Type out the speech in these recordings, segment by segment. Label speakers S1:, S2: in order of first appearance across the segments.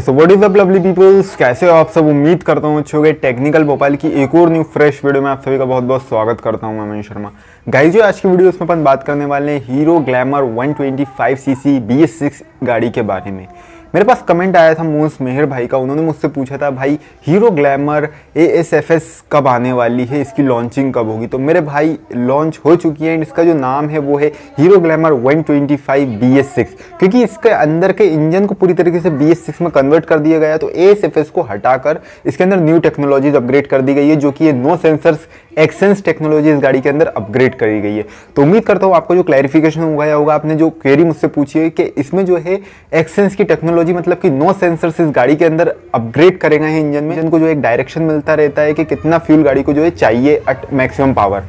S1: so what is up lovely peoples कैसे हो आप सब उम्मीद करता हूँ अच्छे हो गए टेक्निकल भोपाल की एक और न्यू फ्रेश वीडियो में आप सभी का बहुत बहुत स्वागत करता हूँ मैं शर्मा गाइस जो आज की वीडियो उसमें अपन बात करने वाले हैं हीरो ग्लैमर 125 सीसी BS6 गाड़ी के बारे में मेरे पास कमेंट आया था मोस मेहर भाई का उन्होंने मुझसे पूछा था भाई Hero Glamour A S F S कब आने वाली है इसकी लॉन्चिंग कब होगी तो मेरे भाई लॉन्च हो चुकी है एंड इसका जो नाम है वो है Hero Glamour one twenty five B S six क्योंकि इसके अंदर के इंजन को पूरी तरीके से बी एस सिक्स में कन्वर्ट कर दिया गया तो ए एस एफ एस को हटाकर इसके अंदर न्यू टेक्नोलॉजीज अपग्रेड कर दी गई है जो कि ये नो सेंसर्स एक्सेंस टेक्नोलॉजी इस गाड़ी के अंदर अपग्रेड करी गई है तो उम्मीद करता हूँ आपको जो क्लैरिफिकेशन हुआ या होगा आपने जो क्वेरी मुझसे पूछी है कि इसमें जो है एक्सेंस की टेक्नोलॉजी मतलब कि नो सेंसर्स इस गाड़ी के अंदर अपग्रेड करे गए हैं इंजन में इंजन को जो एक डायरेक्शन मिलता रहता है कि कितना फ्यूल गाड़ी को जो है चाहिए एट मैक्सिमम पावर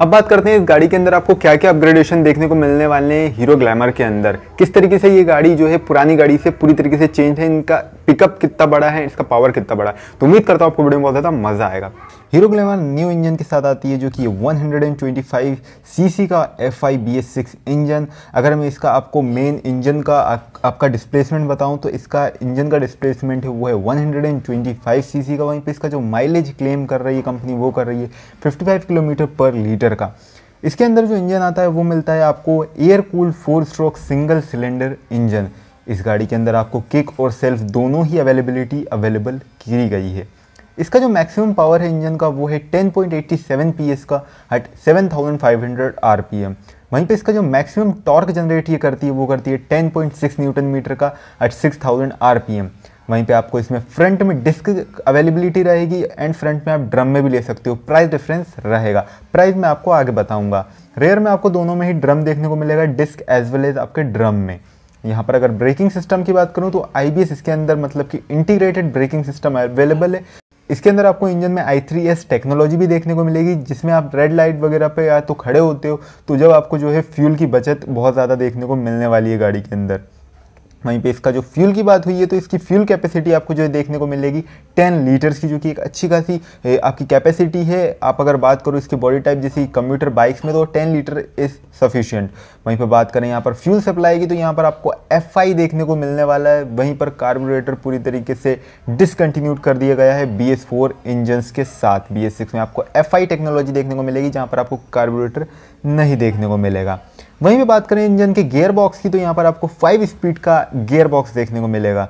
S1: अब बात करते हैं इस गाड़ी के अंदर आपको क्या क्या अपग्रेडेशन देखने को मिलने वाले हैं हीरो ग्लैमर के अंदर किस तरीके से ये गाड़ी जो है पुरानी गाड़ी से पूरी तरीके से चेंज है इनका पिकअप कितना बड़ा है इसका पावर कितना बड़ा है तो उम्मीद करता हूँ आपको वीडियो में बहुत ज़्यादा मज़ा आएगा हीरो ग्लैमर न्यू इंजन के साथ आती है जो कि 125 सीसी का F I B S six engine अगर मैं इसका आपको मेन इंजन का आप, आपका डिस्प्लेसमेंट बताऊं तो इसका इंजन का डिस्प्लेसमेंट है वो है 125 सीसी का वहीं पे इसका जो माइलेज क्लेम कर रही है कंपनी वो कर रही है 55 किलोमीटर पर लीटर का इसके अंदर जो इंजन आता है वो मिलता है आपको air cool four stroke single cylinder engine इस गाड़ी के अंदर आपको किक और सेल्फ दोनों ही अवेलेबिलिटी अवेलेबल की गई है इसका जो मैक्सिमम पावर है इंजन का वो है 10.87 पीएस का एट 7500 आरपीएम वहीं पे इसका जो मैक्सिमम टॉर्क जनरेट ये करती है वो करती है 10.6 न्यूटन मीटर का एट 6000 आरपीएम वहीं पे आपको इसमें फ्रंट में डिस्क अवेलेबिलिटी रहेगी एंड फ्रंट में आप ड्रम में भी ले सकते हो प्राइस डिफरेंस रहेगा प्राइस मैं आपको आगे बताऊँगा रेयर में आपको दोनों में ही ड्रम देखने को मिलेगा डिस्क एज वेल एज आपके ड्रम में यहाँ पर अगर ब्रेकिंग सिस्टम की बात करूँ तो आई इसके अंदर मतलब कि इंटीग्रेटेड ब्रेकिंग सिस्टम अवेलेबल है इसके अंदर आपको इंजन में आई थ्री एस टेक्नोलॉजी भी देखने को मिलेगी जिसमें आप रेड लाइट वगैरह पे या तो खड़े होते हो तो जब आपको जो है फ्यूल की बचत बहुत ज़्यादा देखने को मिलने वाली है गाड़ी के अंदर वहीं पे इसका जो फ्यूल की बात हुई है तो इसकी फ्यूल कैपेसिटी आपको जो है देखने को मिलेगी 10 लीटर्स की जो कि एक अच्छी खासी आपकी कैपेसिटी है आप अगर बात करो इसके बॉडी टाइप जैसी कंप्यूटर बाइक्स में तो 10 लीटर इज़ सफिशियंट वहीं पे बात करें यहाँ पर फ्यूल सप्लाई की तो यहाँ पर आपको एफ देखने को मिलने वाला है वहीं पर कार्बोरेटर पूरी तरीके से डिसकंटिन्यूड कर दिया गया है बी एस इंजन्स के साथ बी में आपको एफ टेक्नोलॉजी देखने को मिलेगी जहाँ पर आपको कार्बोरेटर नहीं देखने को मिलेगा वहीं पे बात करें इंजन के गियर बॉक्स की तो यहाँ पर आपको फाइव स्पीड का गियर बॉक्स देखने को मिलेगा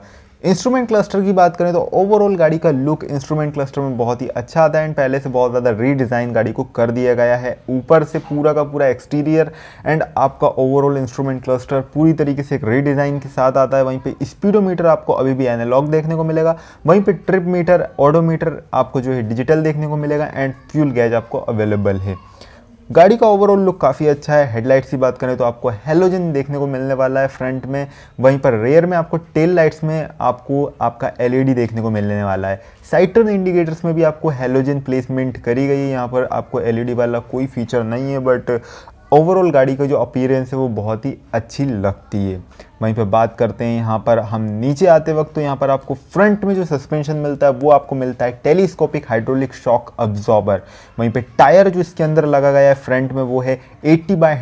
S1: इंस्ट्रूमेंट क्लस्टर की बात करें तो ओवरऑल गाड़ी का लुक इंस्ट्रूमेंट क्लस्टर में बहुत ही अच्छा आता है एंड पहले से बहुत ज़्यादा रीडिज़ाइन गाड़ी को कर दिया गया है ऊपर से पूरा का पूरा एक्सटीरियर एंड आपका ओवरऑल इंस्ट्रूमेंट क्लस्टर पूरी तरीके से एक रीडिज़ाइन के साथ आता है वहीं पे स्पीडोमीटर आपको अभी भी एनालॉग देखने को मिलेगा वहीं पर ट्रिप मीटर ऑडोमीटर आपको जो है डिजिटल देखने को मिलेगा एंड फ्यूल गैज आपको अवेलेबल है गाड़ी का ओवरऑल लुक काफ़ी अच्छा है हेडलाइट्स की बात करें तो आपको हेलोजन देखने को मिलने वाला है फ्रंट में वहीं पर रेयर में आपको टेल लाइट्स में आपको आपका एलईडी e देखने को मिलने वाला है साइड टर्न इंडिकेटर्स में भी आपको हेलोजन प्लेसमेंट करी गई है यहाँ पर आपको एलईडी e वाला कोई फीचर नहीं है बट ओवरऑल गाड़ी का जो अपीयरेंस है वो बहुत ही अच्छी लगती है वहीं पर बात करते हैं यहाँ पर हम नीचे आते वक्त तो यहाँ पर आपको फ्रंट में जो सस्पेंशन मिलता है वो आपको मिलता है टेलीस्कोपिक हाइड्रोलिक शॉक अब्जॉर्बर वहीं पे टायर जो इसके अंदर लगा गया है फ्रंट में वो है 80 बाय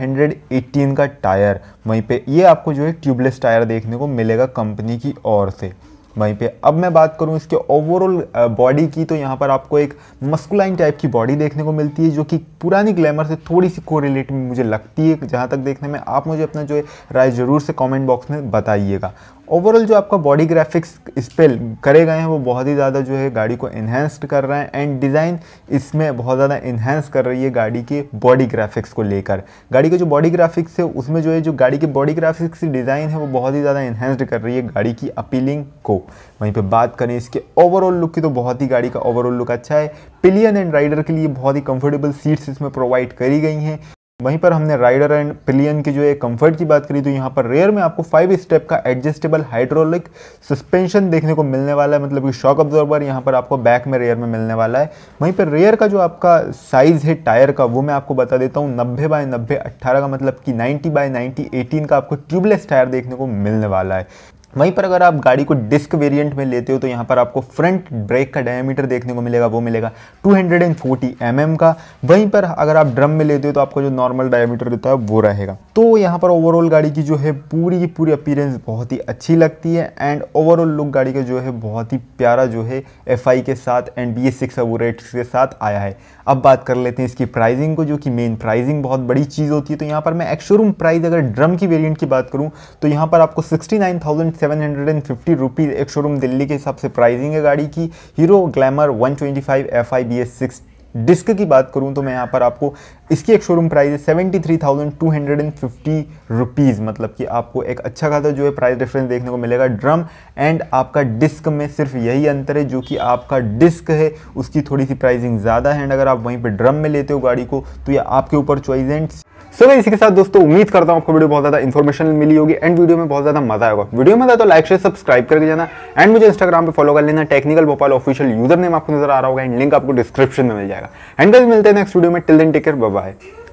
S1: 118 का टायर वहीं पे ये आपको जो है ट्यूबलेस टायर देखने को मिलेगा कंपनी की ओर से वहीं पे अब मैं बात करूँ इसके ओवरऑल बॉडी की तो यहाँ पर आपको एक मस्कुलाइन टाइप की बॉडी देखने को मिलती है जो कि पुरानी ग्लैमर से थोड़ी सी कोरिलेट मुझे लगती है जहाँ तक देखने में आप मुझे अपना जो है राय ज़रूर से कॉमेंट बॉक्स में बताइएगा ओवरऑल जो आपका बॉडी ग्राफिक्स इस पर करे गए हैं वो बहुत ही ज़्यादा जो है गाड़ी को इन्हेंस्ड कर रहे हैं एंड डिज़ाइन इसमें बहुत ज़्यादा इन्हेंस कर रही है गाड़ी के बॉडी ग्राफिक्स को लेकर गाड़ी के जो बॉडी ग्राफिक्स है उसमें जो है जो गाड़ी के बॉडी ग्राफिक्स की डिज़ाइन है वो बहुत ही ज़्यादा इन्हेंस्ड कर रही है गाड़ी की अपीलिंग को वहीं पर बात करें इसके ओवरऑल लुक की तो बहुत ही गाड़ी का ओवरऑल लुक अच्छा है पिलियन एंड राइडर के लिए बहुत ही कम्फर्टेबल सीट्स इसमें प्रोवाइड करी गई हैं वहीं पर हमने राइडर एंड पिलियन की जो है कंफर्ट की बात करी तो यहाँ पर रेयर में आपको फाइव स्टेप का एडजस्टेबल हाइड्रोलिक सस्पेंशन देखने को मिलने वाला है मतलब कि शॉक ऑब्जॉर्वर यहाँ पर आपको बैक में रेयर में मिलने वाला है वहीं पर रेयर का जो आपका साइज़ है टायर का वो मैं आपको बता देता हूँ नब्बे बाय नब्बे अट्ठारह का मतलब कि नाइन्टी बाय नाइन्टी एटीन का आपको ट्यूबलेस टायर देखने को मिलने वाला है वहीं पर अगर आप गाड़ी को डिस्क वेरिएंट में लेते हो तो यहाँ पर आपको फ्रंट ब्रेक का डायमीटर देखने को मिलेगा वो मिलेगा 240 हंड्रेड mm का वहीं पर अगर आप ड्रम में लेते हो तो आपको जो नॉर्मल डायमीटर होता है वो रहेगा तो यहाँ पर ओवरऑल गाड़ी की जो है पूरी की पूरी अपीरेंस बहुत ही अच्छी लगती है एंड ओवरऑल लुक गाड़ी का जो है बहुत ही प्यारा जो है एफ के साथ एंड बी एस सिक्स के साथ आया है अब बात कर लेते हैं इसकी प्राइजिंग को जो कि मेन प्राइजिंग बहुत बड़ी चीज़ होती है तो यहाँ पर मैं एक्शोरूम प्राइज़ अगर ड्रम की वेरियंट की बात करूँ तो यहाँ पर आपको sixty nine thousand seven hundred and fifty rupees ex showroom Delhi के हिसाब से प्राइजिंग है गाड़ी की Hero Glamour one twenty five F disc की बात करूं तो मैं यहां पर आपको इसकी एक शोरूम प्राइस है seventy three thousand two hundred and fifty rupees मतलब कि आपको एक अच्छा खासा जो है प्राइस डिफरेंस देखने को मिलेगा ड्रम एंड आपका डिस्क में सिर्फ यही अंतर है जो कि आपका डिस्क है उसकी थोड़ी सी प्राइसिंग ज़्यादा है एंड अगर आप वहीं पर ड्रम में लेते हो गाड़ी को तो ये आपके ऊपर चॉइस एंड सो so, इसी के साथ दोस्तों उम्मीद करता हूँ आपको वीडियो बहुत ज्यादा इन्फॉर्मेशन मिली होगी एंड वीडियो में बहुत ज्यादा मजा आएगा वीडियो में तो लाइक शेयर सब्सक्राइब करके जाना एंड मुझे इंस्टाग्राम पे फॉलो कर लेना technical Bhopal official user name आपको नजर आ रहा होगा एंड लिंक आपको डिस्क्रिप्शन में मिल जाएगा एंड कल मिलते हैं नेक्स्ट वीडियो में टिल दिन टेकर बाय